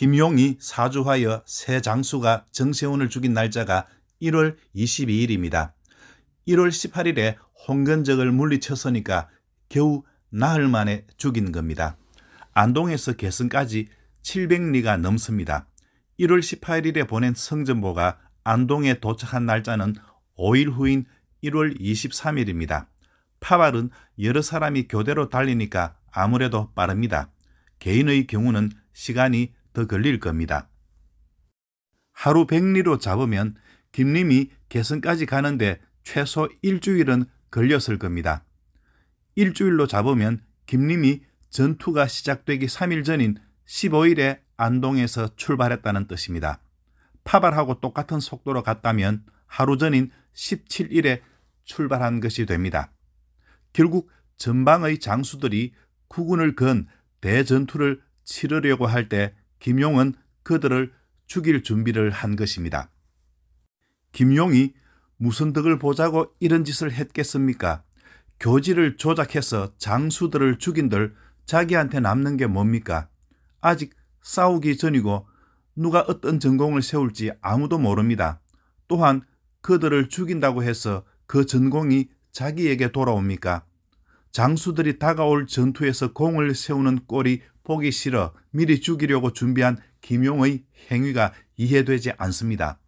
김용이 사주하여 새 장수가 정세훈을 죽인 날짜가 1월 22일입니다. 1월 18일에 홍건적을 물리쳤으니까 겨우 나흘 만에 죽인 겁니다. 안동에서 개성까지 700리가 넘습니다. 1월 18일에 보낸 성전보가 안동에 도착한 날짜는 5일 후인 1월 23일입니다. 파발은 여러 사람이 교대로 달리니까 아무래도 빠릅니다. 개인의 경우는 시간이 더 걸릴 겁니다. 하루 100리로 잡으면 김님이 개성까지 가는데 최소 일주일은 걸렸을 겁니다. 일주일로 잡으면 김님이 전투가 시작되기 3일 전인 15일에 안동에서 출발했다는 뜻입니다. 파발하고 똑같은 속도로 갔다면 하루 전인 17일에 출발한 것이 됩니다. 결국 전방의 장수들이 국군을 건 대전투를 치르려고 할때 김용은 그들을 죽일 준비를 한 것입니다. 김용이 무슨 덕을 보자고 이런 짓을 했겠습니까? 교지를 조작해서 장수들을 죽인들 자기한테 남는 게 뭡니까? 아직 싸우기 전이고 누가 어떤 전공을 세울지 아무도 모릅니다. 또한 그들을 죽인다고 해서 그 전공이 자기에게 돌아옵니까? 장수들이 다가올 전투에서 공을 세우는 꼴이 보기 싫어 미리 죽이려고 준비한 김용의 행위가 이해되지 않습니다.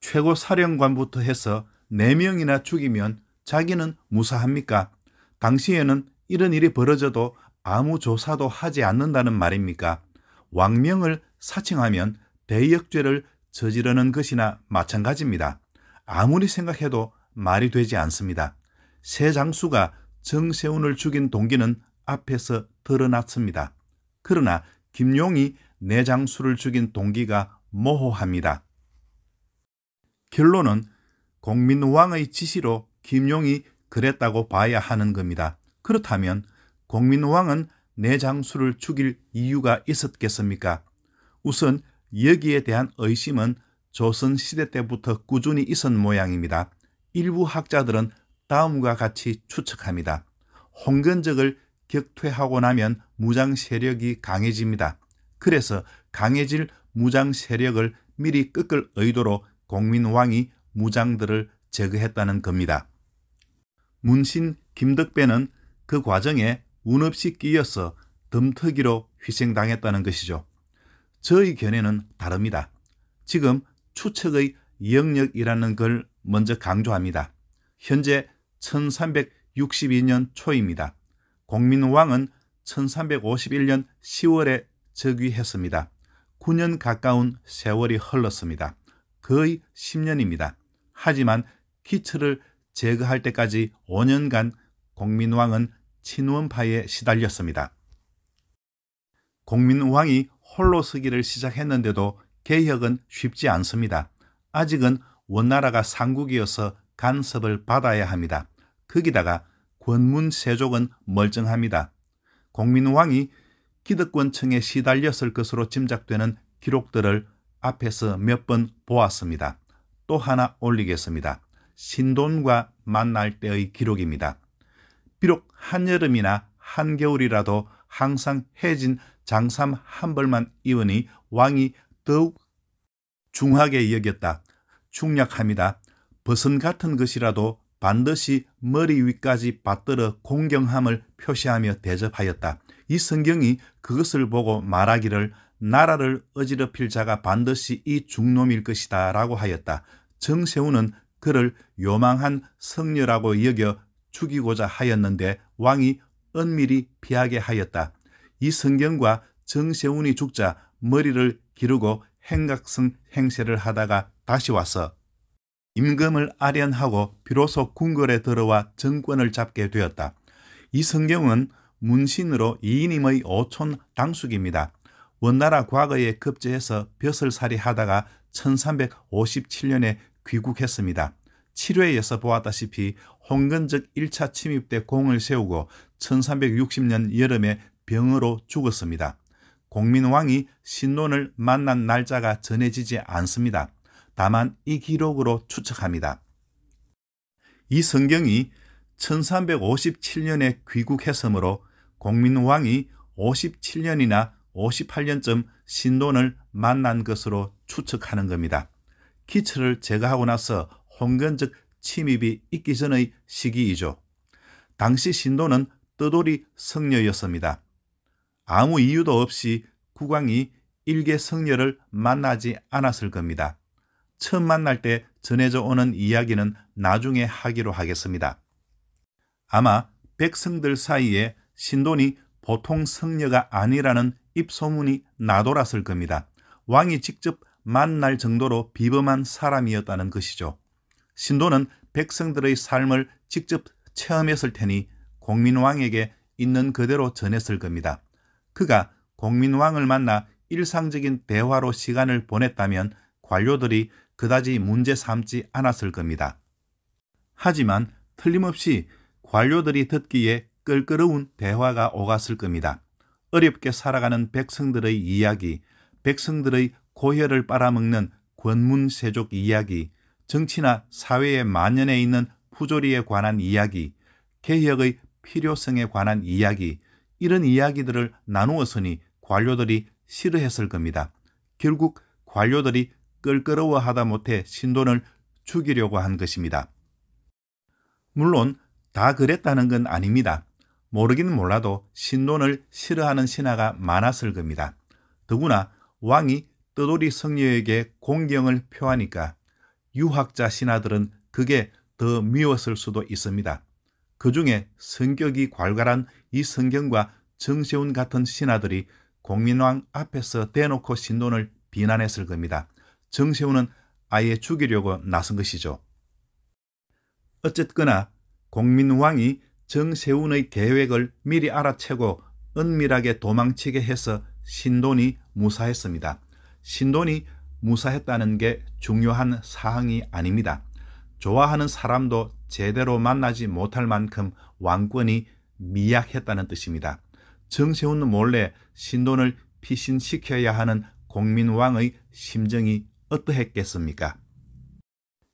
최고 사령관부터 해서 4명이나 죽이면 자기는 무사합니까? 당시에는 이런 일이 벌어져도 아무 조사도 하지 않는다는 말입니까? 왕명을 사칭하면 대역죄를 저지르는 것이나 마찬가지입니다. 아무리 생각해도 말이 되지 않습니다. 세 장수가 정세운을 죽인 동기는 앞에서 드러났습니다. 그러나 김용이 내장수를 죽인 동기가 모호합니다. 결론은 공민왕의 지시로 김용이 그랬다고 봐야 하는 겁니다. 그렇다면 공민왕은 내장수를 죽일 이유가 있었겠습니까? 우선 여기에 대한 의심은 조선시대 때부터 꾸준히 있었 모양입니다. 일부 학자들은 다음과 같이 추측합니다. 홍건적을 격퇴하고 나면 무장 세력이 강해집니다. 그래서 강해질 무장 세력을 미리 끄을 의도로 공민왕이 무장들을 제거했다는 겁니다. 문신 김덕배는 그 과정에 운없이 끼어서 덤터기로 희생당했다는 것이죠. 저의 견해는 다릅니다. 지금 추측의 영역이라는 걸 먼저 강조합니다. 현재 1362년 초입니다. 공민왕은 1351년 10월에 즉위했습니다. 9년 가까운 세월이 흘렀습니다. 거의 10년입니다. 하지만 키츠를 제거할 때까지 5년간 공민왕은 친원파에 시달렸습니다. 공민왕이 홀로 서기를 시작했는데도 개혁은 쉽지 않습니다. 아직은 원나라가 상국이어서 간섭을 받아야 합니다. 거기다가 권문 세족은 멀쩡합니다. 공민왕이 기득권층에 시달렸을 것으로 짐작되는 기록들을 앞에서 몇 번 보았습니다. 또 하나 올리겠습니다. 신돈과 만날 때의 기록입니다. 비록 한여름이나 한겨울이라도 항상 해진 장삼 한 벌만 이으니 왕이 더욱 중하게 여겼다. 중략합니다. 벗은 같은 것이라도 반드시 머리 위까지 받들어 공경함을 표시하며 대접하였다. 이 성경이 그것을 보고 말하기를 나라를 어지럽힐 자가 반드시 이 중놈일 것이다 라고 하였다. 정세우는 그를 요망한 성녀라고 여겨 죽이고자 하였는데 왕이 은밀히 피하게 하였다. 이 성경과 정세운이 죽자 머리를 기르고 행각성 행세를 하다가 다시 와서 임금을 아련하고 비로소 궁궐에 들어와 정권을 잡게 되었다. 이 성경은 문신으로 이인임의 오촌 당숙입니다. 원나라 과거에 급제해서 벼슬살이 하다가 1357년에 귀국했습니다. 7회에서 보았다시피 홍건적 1차 침입 때 공을 세우고 1360년 여름에 병으로 죽었습니다. 공민왕이 신론을 만난 날짜가 전해지지 않습니다. 다만 이 기록으로 추측합니다. 이 성경이 1357년에 귀국했으므로 공민왕이 57년이나 58년쯤 신돈을 만난 것으로 추측하는 겁니다. 기츠를 제거하고 나서 홍건 적 침입이 있기 전의 시기이죠. 당시 신도는 떠돌이 성녀였습니다. 아무 이유도 없이 국왕이 일개 성녀를 만나지 않았을 겁니다. 처음 만날 때 전해져 오는 이야기는 나중에 하기로 하겠습니다. 아마 백성들 사이에 신돈이 보통 성녀가 아니라는 입소문이 나돌았을 겁니다. 왕이 직접 만날 정도로 비범한 사람이었다는 것이죠. 신돈은 백성들의 삶을 직접 체험했을 테니 공민왕에게 있는 그대로 전했을 겁니다. 그가 공민왕을 만나 일상적인 대화로 시간을 보냈다면 관료들이 그다지 문제 삼지 않았을 겁니다. 하지만 틀림없이 관료들이 듣기에 끌끄러운 대화가 오갔을 겁니다. 어렵게 살아가는 백성들의 이야기, 백성들의 고혈을 빨아먹는 권문세족 이야기, 정치나 사회에 만연해 있는 부조리에 관한 이야기, 개혁의 필요성에 관한 이야기, 이런 이야기들을 나누었으니 관료들이 싫어했을 겁니다. 결국 관료들이 끌끄러워 하다 못해 신돈을 죽이려고 한 것입니다. 물론 다 그랬다는 건 아닙니다. 모르긴 몰라도 신돈을 싫어하는 신하가 많았을 겁니다. 더구나 왕이 떠돌이 성녀에게 공경을 표하니까 유학자 신하들은 그게 더 미웠을 수도 있습니다. 그 중에 성격이 괄괄한 이 성경과 정세훈 같은 신하들이 공민왕 앞에서 대놓고 신돈을 비난했을 겁니다. 정세훈은 아예 죽이려고 나선 것이죠. 어쨌거나 공민왕이 정세훈의 계획을 미리 알아채고 은밀하게 도망치게 해서 신돈이 무사했습니다. 신돈이 무사했다는 게 중요한 사항이 아닙니다. 좋아하는 사람도 제대로 만나지 못할 만큼 왕권이 미약했다는 뜻입니다. 정세훈은 몰래 신돈을 피신시켜야 하는 공민왕의 심정이 어떠했겠습니까?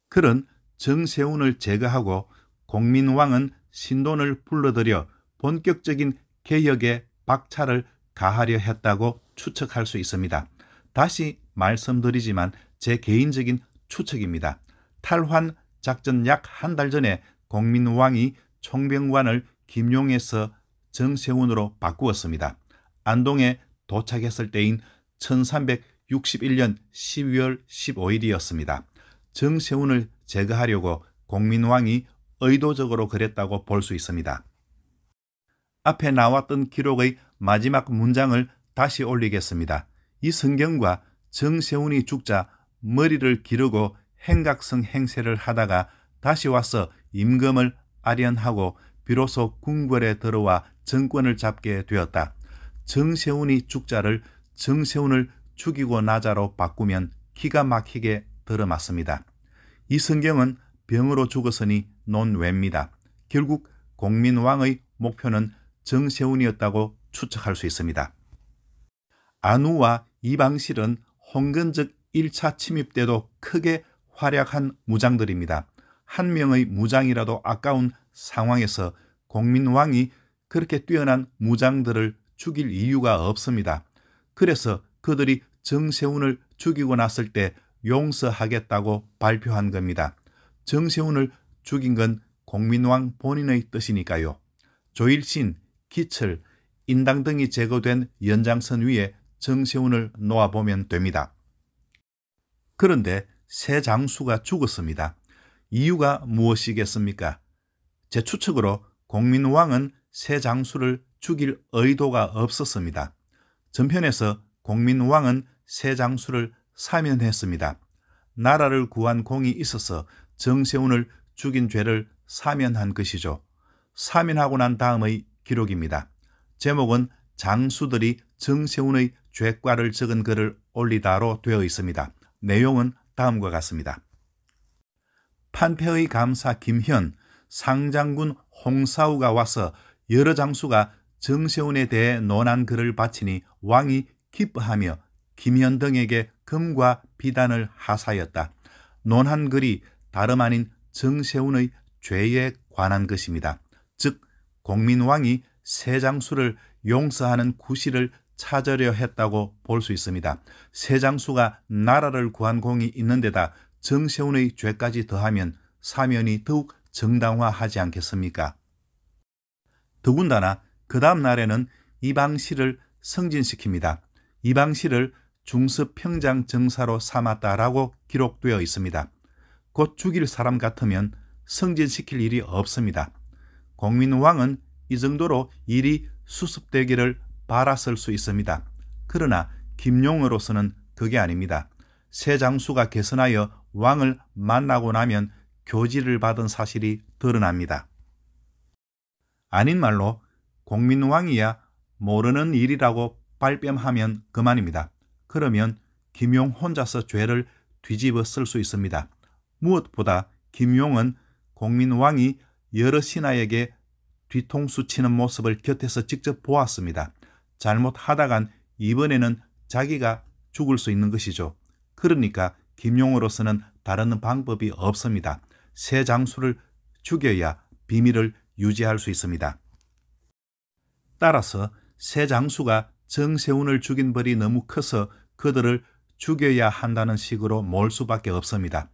그는 정세운을 제거하고 공민왕은 신돈을 불러들여 본격적인 개혁에 박차를 가하려 했다고 추측할 수 있습니다. 다시 말씀드리지만 제 개인적인 추측입니다. 탈환 작전 약 한 달 전에 공민왕이 총병관을 김용에서 정세운으로 바꾸었습니다. 안동에 도착했을 때인 61년 12월 15일이었습니다. 정세훈을 제거하려고 공민왕이 의도적으로 그랬다고 볼 수 있습니다. 앞에 나왔던 기록의 마지막 문장을 다시 올리겠습니다. 이 성경과 정세훈이 죽자 머리를 기르고 행각성 행세를 하다가 다시 와서 임금을 아련하고 비로소 궁궐에 들어와 정권을 잡게 되었다. 정세훈이 죽자를 정세훈을 죽이고 나자로 바꾸면 기가 막히게 들어맞습니다. 이 성경은 병으로 죽었으니 논외입니다. 결국 공민왕의 목표는 정세운이었다고 추측할 수 있습니다. 안우와 이방실은 홍건적 1차 침입 때도 크게 활약한 무장들입니다. 한 명의 무장이라도 아까운 상황에서 공민왕이 그렇게 뛰어난 무장들을 죽일 이유가 없습니다. 그래서 그들이 정세훈을 죽이고 났을 때 용서하겠다고 발표한 겁니다. 정세훈을 죽인 건 공민왕 본인의 뜻이니까요. 조일신, 기철, 인당 등이 제거된 연장선 위에 정세훈을 놓아보면 됩니다. 그런데 새 장수가 죽었습니다. 이유가 무엇이겠습니까? 제 추측으로 공민왕은 새 장수를 죽일 의도가 없었습니다. 전편에서 공민왕은 세장수를 사면했습니다. 나라를 구한 공이 있어서 정세운을 죽인 죄를 사면한 것이죠. 사면하고 난 다음의 기록입니다. 제목은 장수들이 정세운의 죄과를 적은 글을 올리다로 되어 있습니다. 내용은 다음과 같습니다. 판패의 감사 김현, 상장군 홍사우가 와서 여러 장수가 정세운에 대해 논한 글을 바치니 왕이 기뻐하며 김현등에게 금과 비단을 하사였다. 논한 글이 다름 아닌 정세운의 죄에 관한 것입니다. 즉 공민왕이 세장수를 용서하는 구실을 찾으려 했다고 볼 수 있습니다. 세장수가 나라를 구한 공이 있는 데다 정세운의 죄까지 더하면 사면이 더욱 정당화하지 않겠습니까? 더군다나 그 다음 날에는 이방시를 승진시킵니다. 이방시를 중습평장 정사로 삼았다라고 기록되어 있습니다. 곧 죽일 사람 같으면 승진시킬 일이 없습니다. 공민왕은 이 정도로 일이 수습되기를 바랐을 수 있습니다. 그러나 김용으로서는 그게 아닙니다. 새 장수가 개선하여 왕을 만나고 나면 교지를 받은 사실이 드러납니다. 아닌 말로 공민왕이야 모르는 일이라고 발뺌하면 그만입니다. 그러면 김용 혼자서 죄를 뒤집어 쓸 수 있습니다. 무엇보다 김용은 공민왕이 여러 신하에게 뒤통수 치는 모습을 곁에서 직접 보았습니다. 잘못하다간 이번에는 자기가 죽을 수 있는 것이죠. 그러니까 김용으로서는 다른 방법이 없습니다. 새 장수를 죽여야 비밀을 유지할 수 있습니다. 따라서 새 장수가 정세훈을 죽인 벌이 너무 커서 그들을 죽여야 한다는 식으로 몰 수밖에 없습니다.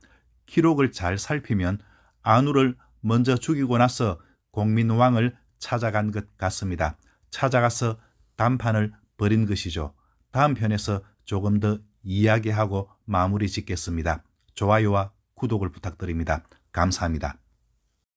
기록을 잘 살피면 안우를 먼저 죽이고 나서 공민왕을 찾아간 것 같습니다. 찾아가서 담판을 벌인 것이죠. 다음 편에서 조금 더 이야기하고 마무리 짓겠습니다. 좋아요와 구독을 부탁드립니다. 감사합니다.